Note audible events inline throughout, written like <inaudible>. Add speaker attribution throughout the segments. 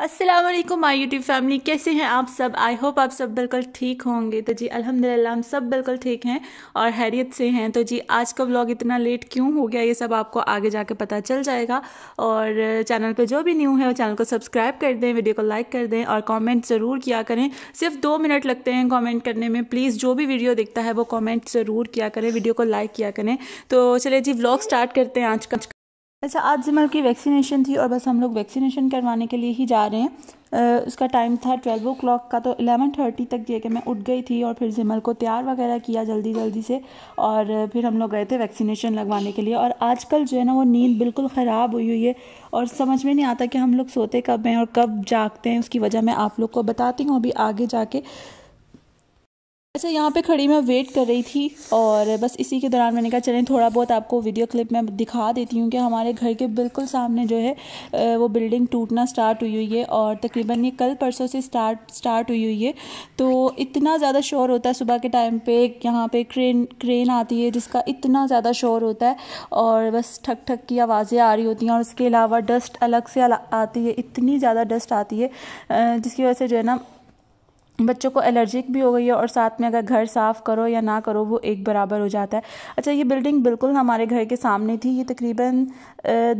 Speaker 1: Aslam my YouTube family कैसे हैं आप सब आई होप आप सब बिल्कुल ठीक होंगे तो जी अल्हम्दुलिल्लाह हम सब बिल्कुल ठीक हैं और हैरियत से हैं तो जी आज का व्लॉग इतना लेट क्यों हो गया ये सब आपको आगे जाके पता चल जाएगा और चैनल पे जो भी न्यू है वो चैनल को सब्सक्राइब कर दें वीडियो को लाइक कर दें और कॉमेंट ज़रूर किया करें सिर्फ दो मिनट लगते हैं कॉमेंट करने में प्लीज़ जो भी वीडियो देखता है वो कॉमेंट ज़रूर किया करें वीडियो को लाइक किया करें तो चलिए जी व्लॉग स्टार्ट करते हैं आज का अच्छा आज जिमल की वैक्सीनेशन थी और बस हम लोग वैक्सीनेशन करवाने के लिए ही जा रहे हैं आ, उसका टाइम था ट्वेल्व ओ क्लाक का तो एलेवन थर्टी तक ये कि मैं उठ गई थी और फिर जिमल को तैयार वगैरह किया जल्दी जल्दी से और फिर हम लोग गए थे वैक्सीनेशन लगवाने के लिए और आजकल जो है ना वो नींद बिल्कुल ख़राब हुई हुई है और समझ में नहीं आता कि हम लोग सोते कब हैं और कब जागते हैं उसकी वजह मैं आप लोग को बताती हूँ अभी आगे जाके अच्छा यहाँ पे खड़ी मैं वेट कर रही थी और बस इसी के दौरान मैंने कहा चलें थोड़ा बहुत आपको वीडियो क्लिप मैं दिखा देती हूँ कि हमारे घर के बिल्कुल सामने जो है वो बिल्डिंग टूटना स्टार्ट हुई हुई है और तकरीबन ये कल परसों से स्टार्ट स्टार्ट हुई हुई है तो इतना ज़्यादा शोर होता है सुबह के टाइम पर यहाँ पर क्रेन क्रेन आती है जिसका इतना ज़्यादा शोर होता है और बस ठक ठक की आवाज़ें आ रही होती हैं और उसके अलावा डस्ट अलग से आती है इतनी ज़्यादा डस्ट आती है जिसकी वजह से जो है ना बच्चों को एलर्जिक भी हो गई है और साथ में अगर घर साफ़ करो या ना करो वो एक बराबर हो जाता है अच्छा ये बिल्डिंग बिल्कुल हमारे घर के सामने थी ये तकरीबन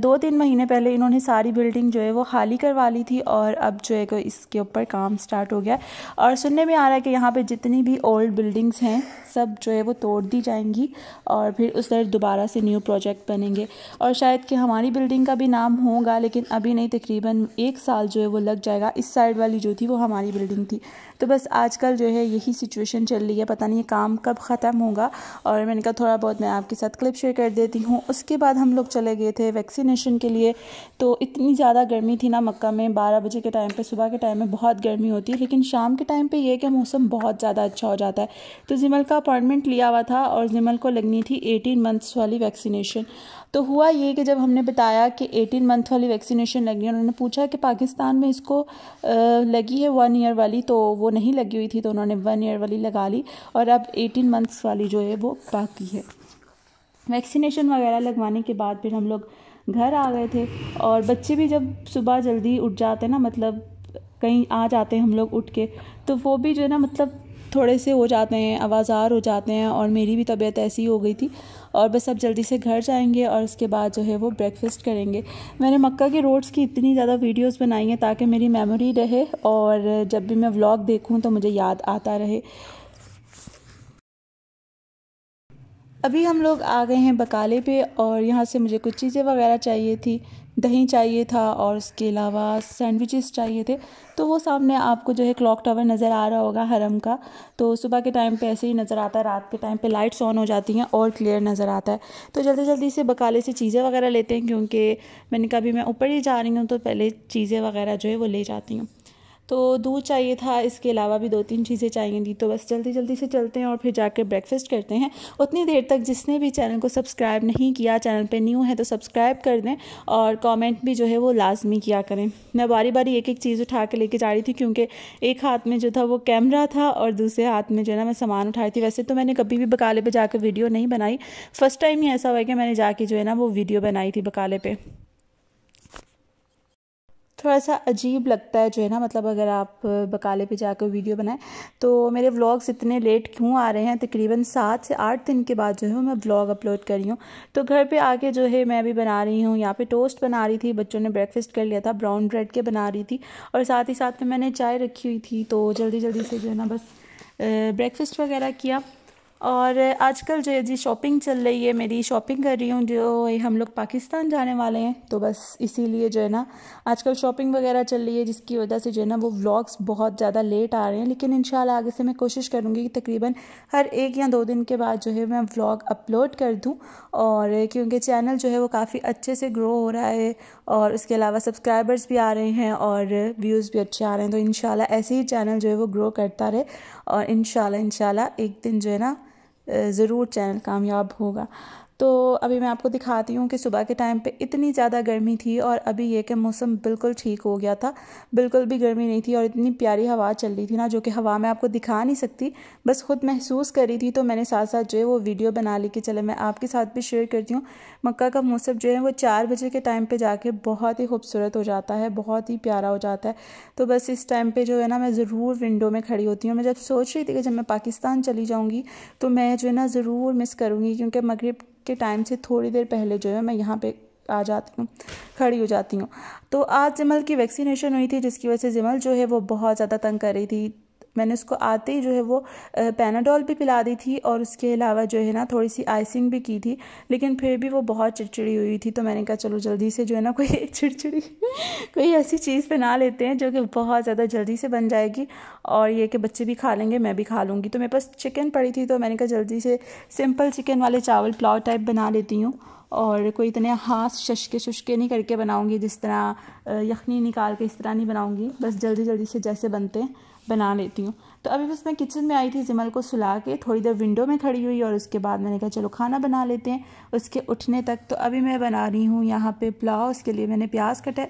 Speaker 1: दो तीन महीने पहले इन्होंने सारी बिल्डिंग जो है वो खाली करवा ली थी और अब जो है इसके ऊपर काम स्टार्ट हो गया और सुनने में आ रहा है कि यहाँ पर जितनी भी ओल्ड बिल्डिंग्स हैं सब जो है वो तोड़ दी जाएंगी और फिर उस तरह दोबारा से न्यू प्रोजेक्ट बनेंगे और शायद कि हमारी बिल्डिंग का भी नाम होगा लेकिन अभी नहीं तकरीबन एक साल जो है वो लग जाएगा इस साइड वाली जो थी वो हमारी बिल्डिंग थी तो बस आजकल जो है यही सिचुएशन चल रही है पता नहीं काम कब ख़त्म होगा और मैंने कहा थोड़ा बहुत मैं आपके साथ क्लिप शेयर कर देती हूँ उसके बाद हम लोग चले गए थे वैक्सीनेशन के लिए तो इतनी ज़्यादा गर्मी थी ना मक्का में बारह बजे के टाइम पर सुबह के टाइम में बहुत गर्मी होती है लेकिन शाम के टाइम पर यह कि मौसम बहुत ज़्यादा अच्छा हो जाता है तो जिमल का अपॉइंटमेंट लिया हुआ था और जिमल को लगनी थी एटीन मंथ्स वाली वैक्सीनेशन तो हुआ ये कि जब हमने बताया कि एटीन मंथ वाली वैक्सीनेशन लगनी है उन्होंने पूछा कि पाकिस्तान में इसको लगी है वन ईयर वाली तो वो वो नहीं लगी हुई थी तो उन्होंने वन ईयर वाली लगा ली और अब एटीन मंथ्स वाली जो है वो बाकी है वैक्सीनेशन वगैरह लगवाने के बाद फिर हम लोग घर आ गए थे और बच्चे भी जब सुबह जल्दी उठ जाते हैं ना मतलब कहीं आ जाते हैं हम लोग उठ के तो वो भी जो है ना मतलब थोड़े से हो जाते हैं आवाज़ार हो जाते हैं और मेरी भी तबीयत ऐसी हो गई थी और बस अब जल्दी से घर जाएंगे और उसके बाद जो है वो ब्रेकफास्ट करेंगे मैंने मक्का के रोड्स की इतनी ज़्यादा वीडियोस बनाई हैं ताकि मेरी मेमोरी रहे और जब भी मैं व्लॉग देखूँ तो मुझे याद आता रहे अभी हम लोग आ गए हैं बकाले पे और यहाँ से मुझे कुछ चीज़ें वगैरह चाहिए थी दही चाहिए था और उसके अलावा सैंडविचेस चाहिए थे तो वो सामने आपको जो है क्लॉक टावर नज़र आ रहा होगा हरम का तो सुबह के टाइम पे ऐसे ही नज़र आता है रात के टाइम पे लाइट्स ऑन हो जाती हैं और क्लियर नज़र आता है तो जल्दी जल्दी से बकाले से चीज़ें वगैरह लेते हैं क्योंकि मैंने कभी मैं ऊपर ही जा रही हूँ तो पहले चीज़ें वगैरह जो है वो ले जाती हूँ तो दूध चाहिए था इसके अलावा भी दो तीन चीज़ें चाहिए थी तो बस जल्दी जल्दी से चलते हैं और फिर जाकर ब्रेकफास्ट करते हैं उतनी देर तक जिसने भी चैनल को सब्सक्राइब नहीं किया चैनल पर न्यू है तो सब्सक्राइब कर दें और कॉमेंट भी जो है वो लाजमी किया करें मैं बारी बारी एक एक चीज़ उठा के लेके जा रही थी क्योंकि एक हाथ में जो था वो कैमरा था और दूसरे हाथ में जो है ना मैं सामान उठा रही थी वैसे तो मैंने कभी भी बकाले पर जाकर वीडियो नहीं बनाई फर्स्ट टाइम ही ऐसा हुआ कि मैंने जाके जो है ना वो वीडियो बनाई थी बकाले पर थोड़ा सा अजीब लगता है जो है ना मतलब अगर आप बकाले पे जाकर वीडियो बनाएं तो मेरे व्लॉग्स इतने लेट क्यों आ रहे हैं तकरीबन सात से आठ दिन के बाद जो है मैं व्लॉग अपलोड कर रही हूँ तो घर पे आके जो है मैं भी बना रही हूँ यहाँ पे टोस्ट बना रही थी बच्चों ने ब्रेकफास्ट कर लिया था ब्राउन ब्रेड के बना रही थी और साथ ही साथ में मैंने चाय रखी हुई थी तो जल्दी जल्दी से जो है ना बस ब्रेकफास्ट वगैरह किया और आजकल जो जी शॉपिंग चल रही है मेरी शॉपिंग कर रही हूँ जो हम लोग पाकिस्तान जाने वाले हैं तो बस इसीलिए जो है ना आजकल शॉपिंग वगैरह चल रही है जिसकी वजह से जो है ना वो व्लॉग्स बहुत ज़्यादा लेट आ रहे हैं लेकिन इन आगे से मैं कोशिश करूँगी कि तकरीबन हर एक या दो दिन के बाद जो है मैं व्लॉग अपलोड कर दूँ और क्योंकि चैनल जो है वो काफ़ी अच्छे से ग्रो हो रहा है और उसके अलावा सब्सक्राइबर्स भी आ रहे हैं और व्यूज़ भी अच्छे आ रहे हैं तो इन ऐसे ही चैनल जो है वो ग्रो करता रहे और इन इन एक दिन जो है ना ज़रूर चैनल कामयाब होगा तो अभी मैं आपको दिखाती हूँ कि सुबह के टाइम पे इतनी ज़्यादा गर्मी थी और अभी ये कि मौसम बिल्कुल ठीक हो गया था बिल्कुल भी गर्मी नहीं थी और इतनी प्यारी हवा चल रही थी ना जो कि हवा मैं आपको दिखा नहीं सकती बस खुद महसूस कर रही थी तो मैंने साथ साथ जो है वो वीडियो बना ली कि चले मैं आपके साथ भी शेयर करती हूँ मक्का का मौसम जो है वो चार बजे के टाइम पर जाके बहुत ही खूबसूरत हो जाता है बहुत ही प्यारा हो जाता है तो बस इस टाइम पर जो है ना मैं ज़रूर विंडो में खड़ी होती हूँ मैं जब सोच रही थी कि जब मैं पाकिस्तान चली जाऊँगी तो मैं जो है ना ज़रूर मिस करूँगी क्योंकि मगरब के टाइम से थोड़ी देर पहले जो है मैं यहाँ पे आ जाती हूँ खड़ी हो जाती हूँ तो आज जिमल की वैक्सीनेशन हुई थी जिसकी वजह से जिमल जो है वो बहुत ज़्यादा तंग कर रही थी मैंने उसको आते ही जो है वो पेनाडोल भी पिला दी थी और उसके अलावा जो है ना थोड़ी सी आइसिंग भी की थी लेकिन फिर भी वो बहुत चिड़चिड़ी हुई थी तो मैंने कहा चलो जल्दी से जो है ना कोई <laughs> चिड़चिड़ी कोई ऐसी चीज़ बना लेते हैं जो कि बहुत ज़्यादा जल्दी से बन जाएगी और ये कि बच्चे भी खा लेंगे मैं भी खा लूँगी तो मेरे पास चिकन पड़ी थी तो मैंने कहा जल्दी से सिंपल चिकन वाले चावल पुलाव टाइप बना लेती हूँ और कोई इतने हाथ शशके शुशके नहीं करके बनाऊँगी जिस तरह यखनी निकाल के इस तरह नहीं बनाऊँगी बस जल्दी जल्दी से जैसे बनते हैं बना लेती हूँ तो अभी बस मैं किचन में आई थी जिमल को सुला के थोड़ी देर विंडो में खड़ी हुई और उसके बाद मैंने कहा चलो खाना बना लेते हैं उसके उठने तक तो अभी मैं बना रही हूँ यहाँ पे पुलाव उसके लिए मैंने प्याज कटे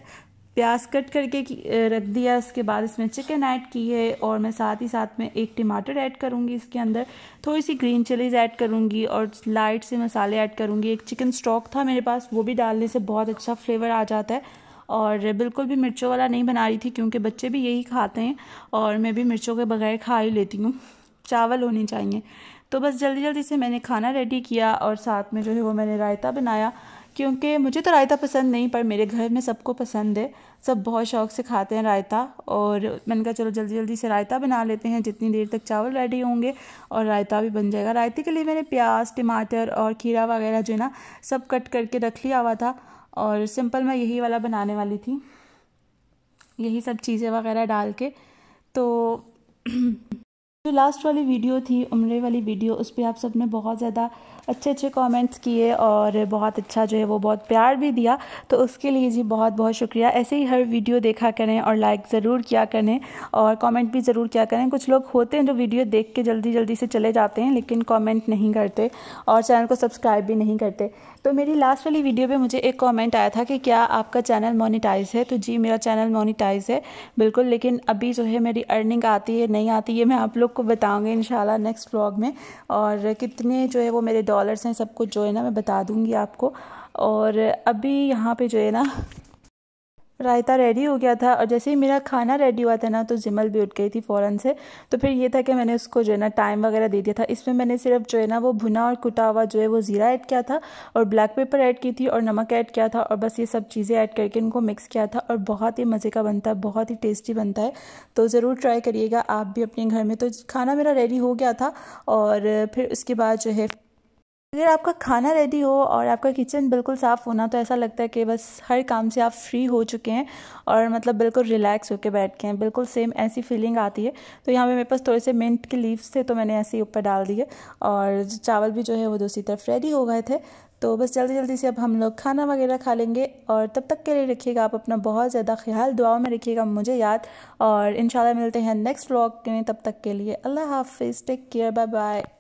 Speaker 1: प्याज कट करके रख दिया उसके बाद इसमें चिकन ऐड की है और मैं साथ ही साथ में एक टमाटर ऐड करूँगी इसके अंदर थोड़ी सी ग्रीन चिलीज ऐड करूँगी और लाइट से मसाले ऐड करूँगी एक चिकन स्टॉक था मेरे पास वो भी डालने से बहुत अच्छा फ्लेवर आ जाता है और बिल्कुल भी मिर्चों वाला नहीं बना रही थी क्योंकि बच्चे भी यही खाते हैं और मैं भी मिर्चों के बगैर खा ही लेती हूँ चावल होने चाहिए तो बस जल्दी जल्दी से मैंने खाना रेडी किया और साथ में जो है वो मैंने रायता बनाया क्योंकि मुझे तो रायता पसंद नहीं पर मेरे घर में सबको पसंद है सब बहुत शौक से खाते हैं रायता और मैंने कहा चलो जल्दी जल्दी से रायता बना लेते हैं जितनी देर तक चावल रेडी होंगे और रायता भी बन जाएगा रायते के लिए मैंने प्याज टमाटर और खीरा वगैरह जो है ना सब कट करके रख लिया हुआ था और सिंपल मैं यही वाला बनाने वाली थी यही सब चीज़ें वगैरह डाल के तो <clears throat> जो लास्ट वाली वीडियो थी उम्र वाली वीडियो उस पर आप सब ने बहुत ज़्यादा अच्छे अच्छे कमेंट्स किए और बहुत अच्छा जो है वो बहुत प्यार भी दिया तो उसके लिए जी बहुत बहुत शुक्रिया ऐसे ही हर वीडियो देखा करें और लाइक ज़रूर किया करें और कमेंट भी ज़रूर किया करें कुछ लोग होते हैं जो वीडियो देख के जल्दी जल्दी से चले जाते हैं लेकिन कॉमेंट नहीं करते और चैनल को सब्सक्राइब भी नहीं करते तो मेरी लास्ट वाली वीडियो पर मुझे एक कॉमेंट आया था कि क्या आपका चैनल मोनिटाइज है तो जी मेरा चैनल मोनिटाइज है बिल्कुल लेकिन अभी जो है मेरी अर्निंग आती है नहीं आती है मैं आप लोग आपको बताऊँगी इन नेक्स्ट व्लॉग में और कितने जो है वो मेरे डॉलर्स हैं सब कुछ जो है ना मैं बता दूँगी आपको और अभी यहाँ पे जो है ना रायता रेडी हो गया था और जैसे ही मेरा खाना रेडी हुआ था ना तो जिमल भी उठ गई थी फ़ौरन से तो फिर ये था कि मैंने उसको जो है ना टाइम वगैरह दे दिया था इसमें मैंने सिर्फ जो है ना वो भुना और कुटा हुआ जो है वो ज़ीरा ऐड किया था और ब्लैक पेपर ऐड की थी और नमक ऐड किया था और बस ये सब चीज़ें ऐड करके इनको मिक्स किया था और बहुत ही मज़े का बनता है बहुत ही टेस्टी बनता है तो ज़रूर ट्राई करिएगा आप भी अपने घर में तो खाना मेरा रेडी हो गया था और फिर उसके बाद जो है अगर आपका खाना रेडी हो और आपका किचन बिल्कुल साफ़ होना तो ऐसा लगता है कि बस हर काम से आप फ्री हो चुके हैं और मतलब बिल्कुल रिलैक्स होकर बैठ गए हैं बिल्कुल सेम ऐसी फीलिंग आती है तो यहाँ पे मेरे पास थोड़े से मिंट के लीव्स थे तो मैंने ऐसे ही ऊपर डाल दिए और चावल भी जो है वो दूसरी तरफ रेडी हो गए थे तो बस जल्दी जल्दी से अब हम लोग खाना वगैरह खा लेंगे और तब तक के लिए रखिएगा आप अपना बहुत ज़्यादा ख्याल दुआओं में रखिएगा मुझे याद और इन मिलते हैं नेक्स्ट व्लॉग में तब तक के लिए अल्लाह हाफिज़ टेक केयर बाय बाय